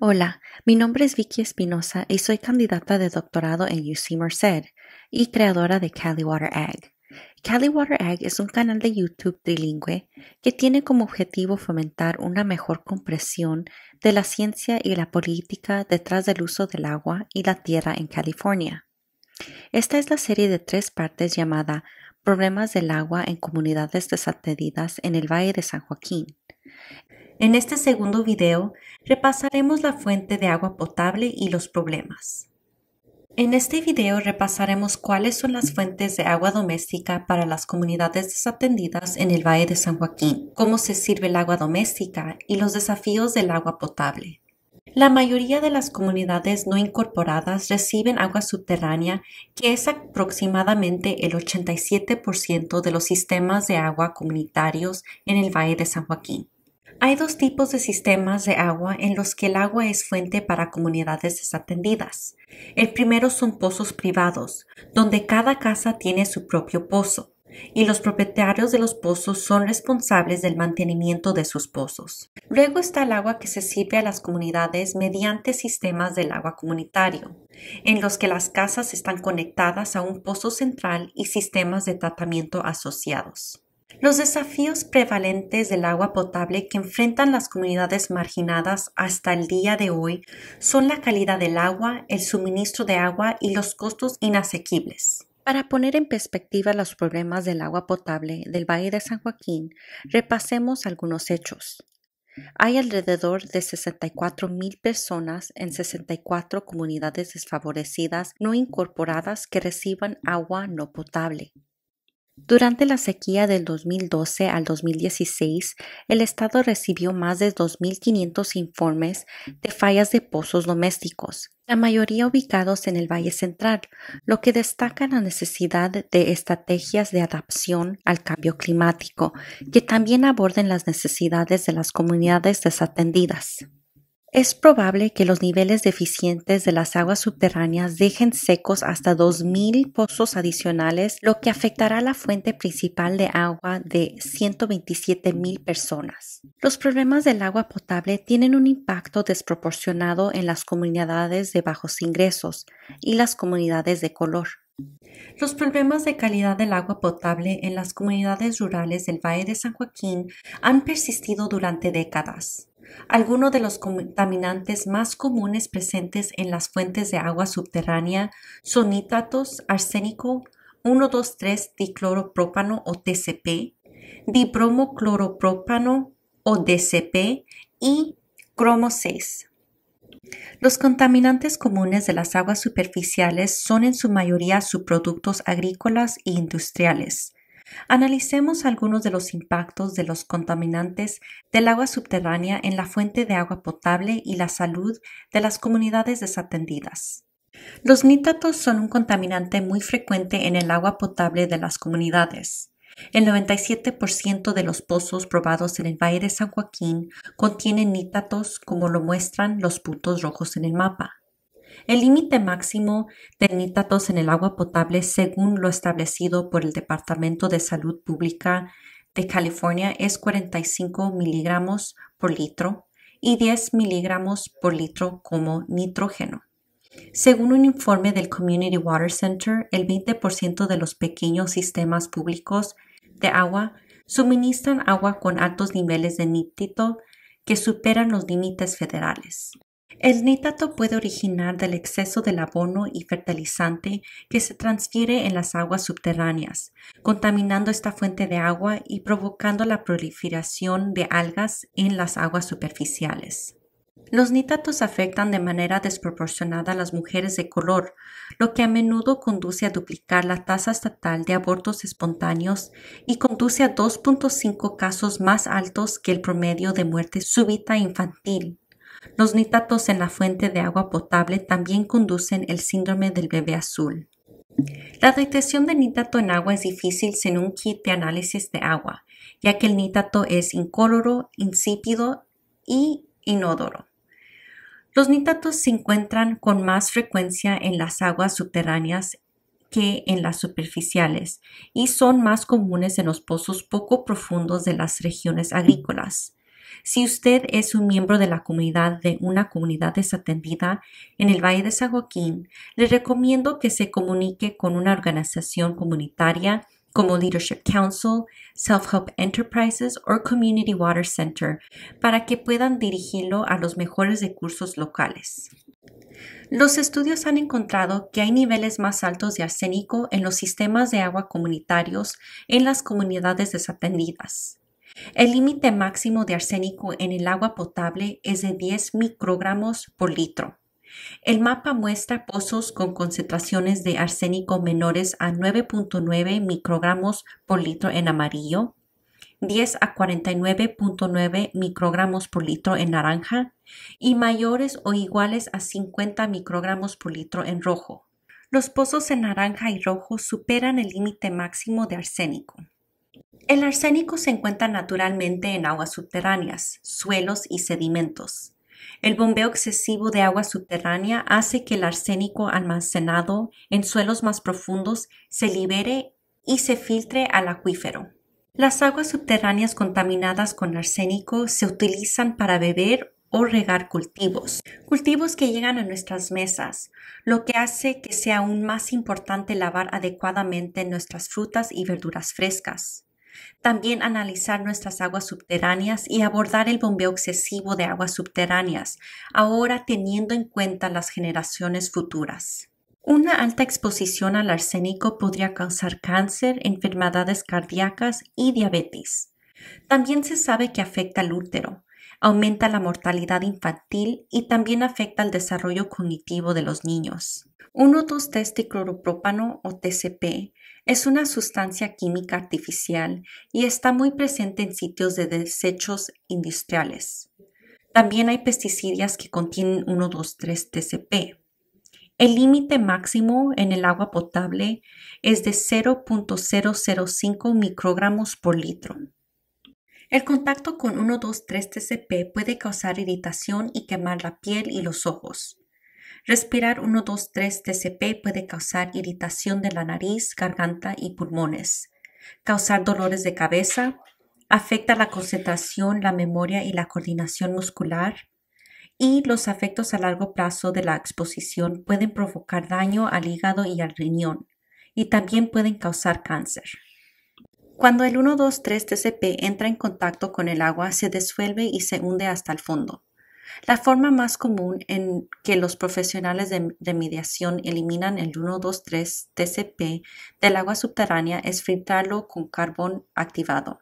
Hola, mi nombre es Vicky Espinosa y soy candidata de doctorado en UC Merced y creadora de Caliwater Ag. Caliwater Ag es un canal de YouTube trilingüe que tiene como objetivo fomentar una mejor comprensión de la ciencia y la política detrás del uso del agua y la tierra en California. Esta es la serie de tres partes llamada Problemas del agua en comunidades desatendidas en el Valle de San Joaquín. En este segundo video repasaremos la fuente de agua potable y los problemas. En este video repasaremos cuáles son las fuentes de agua doméstica para las comunidades desatendidas en el Valle de San Joaquín, cómo se sirve el agua doméstica y los desafíos del agua potable. La mayoría de las comunidades no incorporadas reciben agua subterránea, que es aproximadamente el 87% de los sistemas de agua comunitarios en el Valle de San Joaquín. Hay dos tipos de sistemas de agua en los que el agua es fuente para comunidades desatendidas. El primero son pozos privados, donde cada casa tiene su propio pozo y los propietarios de los pozos son responsables del mantenimiento de sus pozos. Luego está el agua que se sirve a las comunidades mediante sistemas del agua comunitario, en los que las casas están conectadas a un pozo central y sistemas de tratamiento asociados. Los desafíos prevalentes del agua potable que enfrentan las comunidades marginadas hasta el día de hoy son la calidad del agua, el suministro de agua y los costos inasequibles. Para poner en perspectiva los problemas del agua potable del Valle de San Joaquín, repasemos algunos hechos. Hay alrededor de 64 mil personas en 64 comunidades desfavorecidas no incorporadas que reciban agua no potable. Durante la sequía del 2012 al 2016, el Estado recibió más de 2.500 informes de fallas de pozos domésticos, la mayoría ubicados en el Valle Central, lo que destaca la necesidad de estrategias de adaptación al cambio climático, que también aborden las necesidades de las comunidades desatendidas. Es probable que los niveles deficientes de las aguas subterráneas dejen secos hasta 2.000 pozos adicionales, lo que afectará la fuente principal de agua de 127.000 personas. Los problemas del agua potable tienen un impacto desproporcionado en las comunidades de bajos ingresos y las comunidades de color. Los problemas de calidad del agua potable en las comunidades rurales del Valle de San Joaquín han persistido durante décadas. Algunos de los contaminantes más comunes presentes en las fuentes de agua subterránea son nitratos, arsénico, 1,2,3-dicloropropano o TCP, dibromocloropropano o DCP y cromo Los contaminantes comunes de las aguas superficiales son en su mayoría subproductos agrícolas e industriales. Analicemos algunos de los impactos de los contaminantes del agua subterránea en la fuente de agua potable y la salud de las comunidades desatendidas. Los nitratos son un contaminante muy frecuente en el agua potable de las comunidades. El 97% de los pozos probados en el Valle de San Joaquín contienen nitratos como lo muestran los puntos rojos en el mapa. El límite máximo de nitratos en el agua potable, según lo establecido por el Departamento de Salud Pública de California, es 45 miligramos por litro y 10 miligramos por litro como nitrógeno. Según un informe del Community Water Center, el 20% de los pequeños sistemas públicos de agua suministran agua con altos niveles de nitrito que superan los límites federales. El nitrato puede originar del exceso del abono y fertilizante que se transfiere en las aguas subterráneas, contaminando esta fuente de agua y provocando la proliferación de algas en las aguas superficiales. Los nitratos afectan de manera desproporcionada a las mujeres de color, lo que a menudo conduce a duplicar la tasa estatal de abortos espontáneos y conduce a 2.5 casos más altos que el promedio de muerte súbita infantil los nítatos en la fuente de agua potable también conducen el síndrome del bebé azul. La detección de nítato en agua es difícil sin un kit de análisis de agua, ya que el nítato es incoloro, insípido y inodoro. Los nítatos se encuentran con más frecuencia en las aguas subterráneas que en las superficiales y son más comunes en los pozos poco profundos de las regiones agrícolas. Si usted es un miembro de la comunidad de una comunidad desatendida en el Valle de San Joaquín, le recomiendo que se comunique con una organización comunitaria como Leadership Council, Self-Help Enterprises o Community Water Center para que puedan dirigirlo a los mejores recursos locales. Los estudios han encontrado que hay niveles más altos de arsénico en los sistemas de agua comunitarios en las comunidades desatendidas. El límite máximo de arsénico en el agua potable es de 10 microgramos por litro. El mapa muestra pozos con concentraciones de arsénico menores a 9.9 microgramos por litro en amarillo, 10 a 49.9 microgramos por litro en naranja y mayores o iguales a 50 microgramos por litro en rojo. Los pozos en naranja y rojo superan el límite máximo de arsénico. El arsénico se encuentra naturalmente en aguas subterráneas, suelos y sedimentos. El bombeo excesivo de agua subterránea hace que el arsénico almacenado en suelos más profundos se libere y se filtre al acuífero. Las aguas subterráneas contaminadas con arsénico se utilizan para beber o regar cultivos, cultivos que llegan a nuestras mesas, lo que hace que sea aún más importante lavar adecuadamente nuestras frutas y verduras frescas. También analizar nuestras aguas subterráneas y abordar el bombeo excesivo de aguas subterráneas, ahora teniendo en cuenta las generaciones futuras. Una alta exposición al arsénico podría causar cáncer, enfermedades cardíacas y diabetes. También se sabe que afecta al útero, aumenta la mortalidad infantil y también afecta al desarrollo cognitivo de los niños. Un otro test cloropropano o TCP es una sustancia química artificial y está muy presente en sitios de desechos industriales. También hay pesticidas que contienen 1,2,3 TCP. El límite máximo en el agua potable es de 0.005 microgramos por litro. El contacto con 1,2,3 TCP puede causar irritación y quemar la piel y los ojos. Respirar 1,2,3 TCP puede causar irritación de la nariz, garganta y pulmones, causar dolores de cabeza, afecta la concentración, la memoria y la coordinación muscular. Y los efectos a largo plazo de la exposición pueden provocar daño al hígado y al riñón, y también pueden causar cáncer. Cuando el 1,2,3 TCP entra en contacto con el agua, se disuelve y se hunde hasta el fondo. La forma más común en que los profesionales de, remediación eliminan el 123-TCP del agua subterránea es filtrarlo con carbón activado.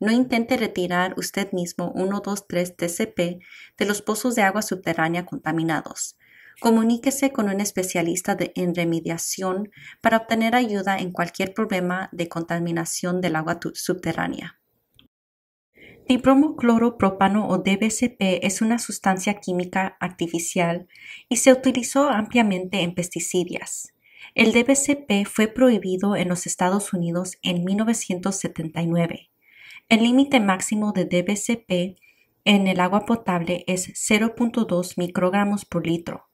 No intente retirar usted mismo 123-TCP de los pozos de agua subterránea contaminados. Comuníquese con un especialista en remediación para obtener ayuda en cualquier problema de contaminación del agua subterránea. Dibromocloropropano o DBCP es una sustancia química artificial y se utilizó ampliamente en pesticidas. El DBCP fue prohibido en los Estados Unidos en 1979. El límite máximo de DBCP en el agua potable es 0.2 microgramos por litro.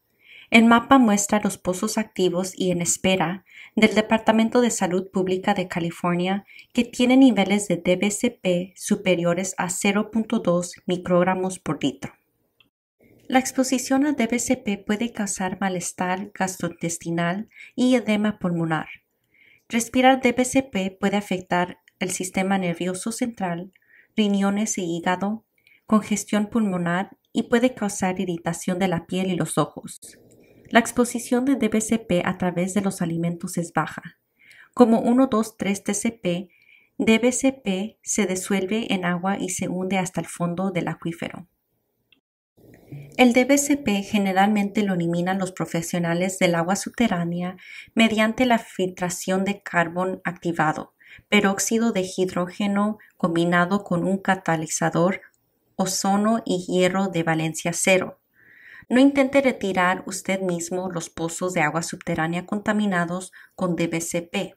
El mapa muestra los pozos activos y en espera del Departamento de Salud Pública de California que tienen niveles de DBCP superiores a 0.2 microgramos por litro. La exposición a DBCP puede causar malestar gastrointestinal y edema pulmonar. Respirar DBCP puede afectar el sistema nervioso central, riñones y e hígado, congestión pulmonar y puede causar irritación de la piel y los ojos. La exposición de DBCP a través de los alimentos es baja. Como 1, 3 tcp DBCP se disuelve en agua y se hunde hasta el fondo del acuífero. El DBCP generalmente lo eliminan los profesionales del agua subterránea mediante la filtración de carbón activado, peróxido de hidrógeno combinado con un catalizador, ozono y hierro de valencia cero. No intente retirar usted mismo los pozos de agua subterránea contaminados con DBCP.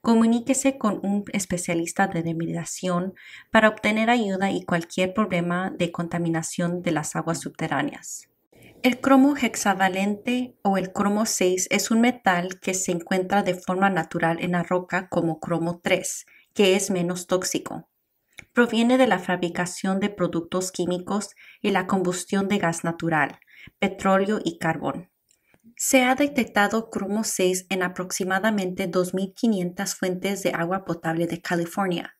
Comuníquese con un especialista de remediación para obtener ayuda y cualquier problema de contaminación de las aguas subterráneas. El cromo hexavalente o el cromo 6 es un metal que se encuentra de forma natural en la roca como cromo 3, que es menos tóxico proviene de la fabricación de productos químicos y la combustión de gas natural, petróleo y carbón. Se ha detectado cromo 6 en aproximadamente 2.500 fuentes de agua potable de California.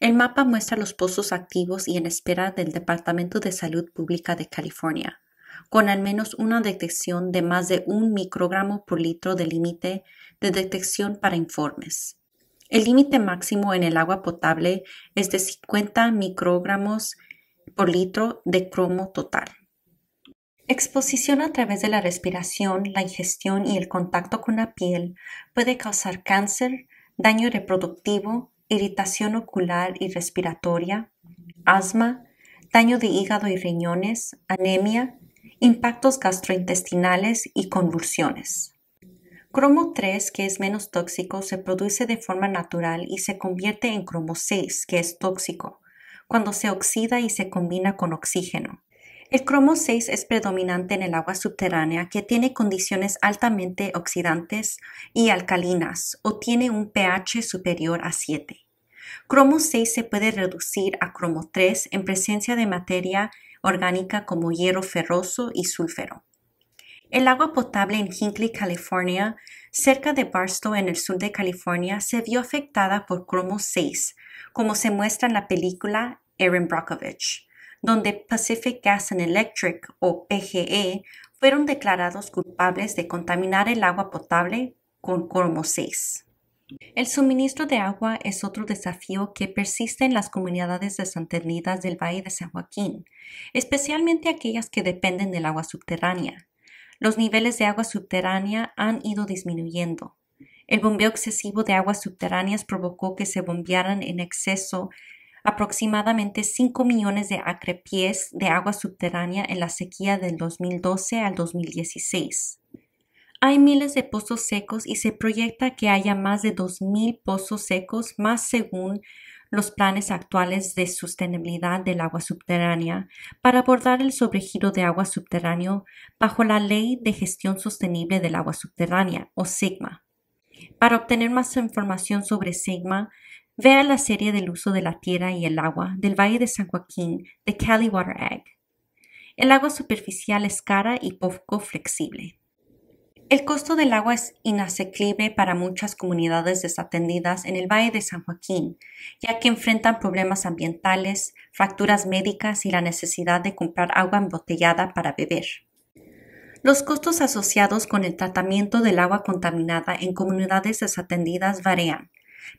El mapa muestra los pozos activos y en espera del Departamento de Salud Pública de California, con al menos una detección de más de un microgramo por litro de límite de detección para informes. El límite máximo en el agua potable es de 50 microgramos por litro de cromo total. Exposición a través de la respiración, la ingestión y el contacto con la piel puede causar cáncer, daño reproductivo, irritación ocular y respiratoria, asma, daño de hígado y riñones, anemia, impactos gastrointestinales y convulsiones. Cromo 3, que es menos tóxico, se produce de forma natural y se convierte en cromo 6, que es tóxico, cuando se oxida y se combina con oxígeno. El cromo 6 es predominante en el agua subterránea que tiene condiciones altamente oxidantes y alcalinas o tiene un pH superior a 7. Cromo 6 se puede reducir a cromo 3 en presencia de materia orgánica como hierro ferroso y sulfero. El agua potable en Hinckley, California, cerca de Barstow en el sur de California, se vio afectada por cromo 6, como se muestra en la película Erin Brockovich, donde Pacific Gas and Electric, o PGE, fueron declarados culpables de contaminar el agua potable con cromo 6. El suministro de agua es otro desafío que persiste en las comunidades desatendidas del Valle de San Joaquín, especialmente aquellas que dependen del agua subterránea los niveles de agua subterránea han ido disminuyendo. El bombeo excesivo de aguas subterráneas provocó que se bombearan en exceso aproximadamente 5 millones de acre-pies de agua subterránea en la sequía del 2012 al 2016. Hay miles de pozos secos y se proyecta que haya más de 2.000 pozos secos más según los planes actuales de sostenibilidad del agua subterránea para abordar el sobregiro de agua subterráneo bajo la Ley de Gestión Sostenible del Agua Subterránea, o SIGMA. Para obtener más información sobre SIGMA, vea la serie del uso de la tierra y el agua del Valle de San Joaquín de kelly Water Egg. El agua superficial es cara y poco flexible. El costo del agua es inasequible para muchas comunidades desatendidas en el Valle de San Joaquín, ya que enfrentan problemas ambientales, fracturas médicas y la necesidad de comprar agua embotellada para beber. Los costos asociados con el tratamiento del agua contaminada en comunidades desatendidas varían,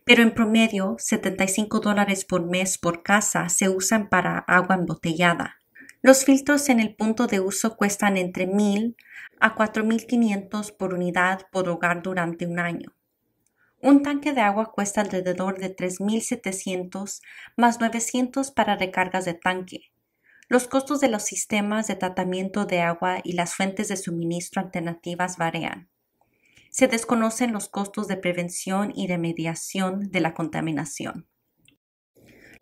pero en promedio 75 dólares por mes por casa se usan para agua embotellada, los filtros en el punto de uso cuestan entre 1.000 a 4.500 por unidad por hogar durante un año. Un tanque de agua cuesta alrededor de 3.700 más 900 para recargas de tanque. Los costos de los sistemas de tratamiento de agua y las fuentes de suministro alternativas varían. Se desconocen los costos de prevención y remediación de la contaminación.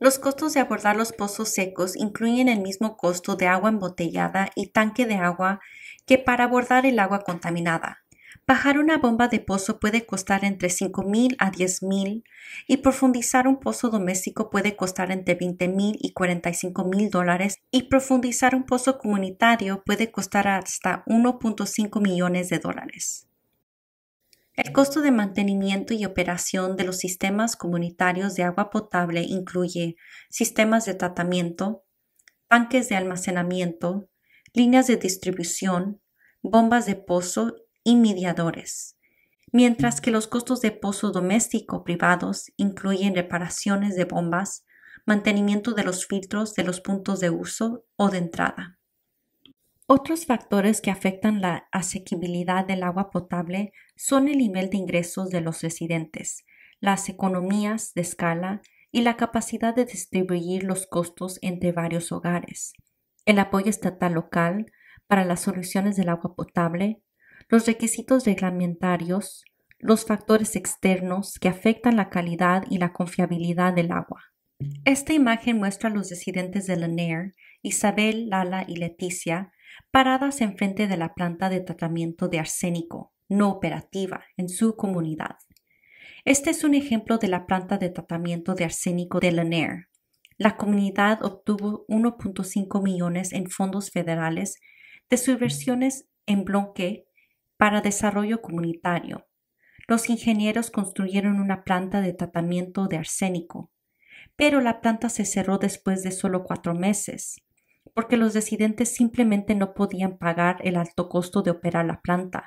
Los costos de abordar los pozos secos incluyen el mismo costo de agua embotellada y tanque de agua que para abordar el agua contaminada. Bajar una bomba de pozo puede costar entre 5.000 a 10.000 y profundizar un pozo doméstico puede costar entre 20.000 y 45.000 dólares y profundizar un pozo comunitario puede costar hasta 1.5 millones de dólares. El costo de mantenimiento y operación de los sistemas comunitarios de agua potable incluye sistemas de tratamiento, tanques de almacenamiento, líneas de distribución, bombas de pozo y mediadores, mientras que los costos de pozo doméstico privados incluyen reparaciones de bombas, mantenimiento de los filtros de los puntos de uso o de entrada. Otros factores que afectan la asequibilidad del agua potable son el nivel de ingresos de los residentes, las economías de escala y la capacidad de distribuir los costos entre varios hogares, el apoyo estatal local para las soluciones del agua potable, los requisitos reglamentarios, los factores externos que afectan la calidad y la confiabilidad del agua. Esta imagen muestra a los residentes de Lanier, Isabel, Lala y Leticia paradas frente de la planta de tratamiento de arsénico no operativa en su comunidad. Este es un ejemplo de la planta de tratamiento de arsénico de Lanier. La comunidad obtuvo 1.5 millones en fondos federales de subversiones en bloque para desarrollo comunitario. Los ingenieros construyeron una planta de tratamiento de arsénico, pero la planta se cerró después de solo cuatro meses porque los residentes simplemente no podían pagar el alto costo de operar la planta.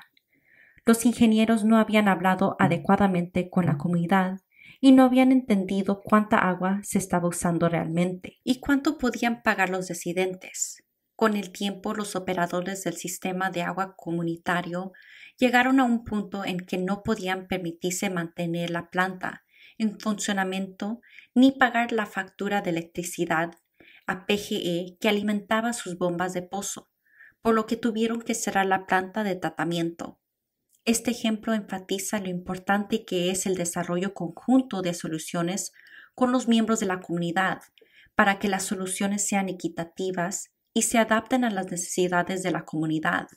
Los ingenieros no habían hablado adecuadamente con la comunidad y no habían entendido cuánta agua se estaba usando realmente y cuánto podían pagar los residentes. Con el tiempo, los operadores del sistema de agua comunitario llegaron a un punto en que no podían permitirse mantener la planta en funcionamiento ni pagar la factura de electricidad a PGE que alimentaba sus bombas de pozo, por lo que tuvieron que cerrar la planta de tratamiento. Este ejemplo enfatiza lo importante que es el desarrollo conjunto de soluciones con los miembros de la comunidad para que las soluciones sean equitativas y se adapten a las necesidades de la comunidad.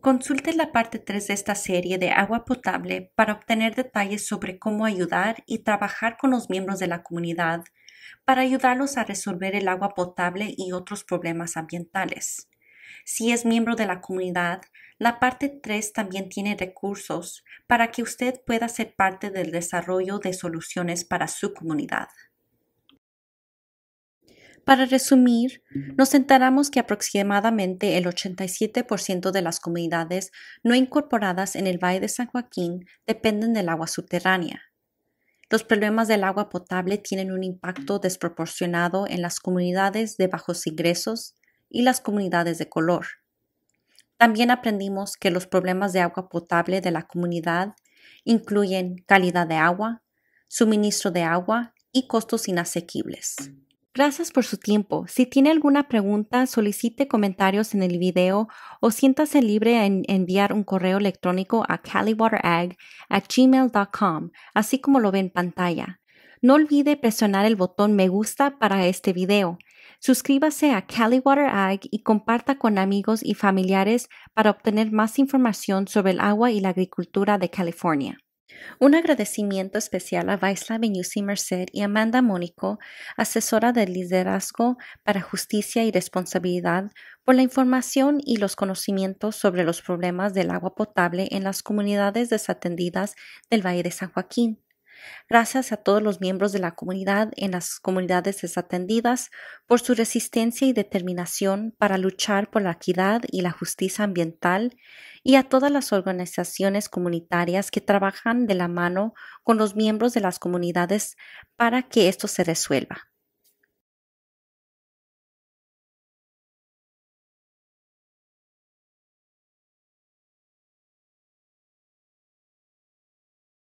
Consulte la parte 3 de esta serie de agua potable para obtener detalles sobre cómo ayudar y trabajar con los miembros de la comunidad para ayudarlos a resolver el agua potable y otros problemas ambientales. Si es miembro de la comunidad, la parte 3 también tiene recursos para que usted pueda ser parte del desarrollo de soluciones para su comunidad. Para resumir, nos enteramos que aproximadamente el 87% de las comunidades no incorporadas en el Valle de San Joaquín dependen del agua subterránea. Los problemas del agua potable tienen un impacto desproporcionado en las comunidades de bajos ingresos y las comunidades de color. También aprendimos que los problemas de agua potable de la comunidad incluyen calidad de agua, suministro de agua y costos inasequibles. Gracias por su tiempo. Si tiene alguna pregunta, solicite comentarios en el video o siéntase libre en enviar un correo electrónico a gmail.com, así como lo ve en pantalla. No olvide presionar el botón me gusta para este video. Suscríbase a CaliWaterAg y comparta con amigos y familiares para obtener más información sobre el agua y la agricultura de California. Un agradecimiento especial a Vaisla Benyusi Merced y Amanda Mónico, asesora de liderazgo para justicia y responsabilidad, por la información y los conocimientos sobre los problemas del agua potable en las comunidades desatendidas del Valle de San Joaquín. Gracias a todos los miembros de la comunidad en las comunidades desatendidas por su resistencia y determinación para luchar por la equidad y la justicia ambiental y a todas las organizaciones comunitarias que trabajan de la mano con los miembros de las comunidades para que esto se resuelva.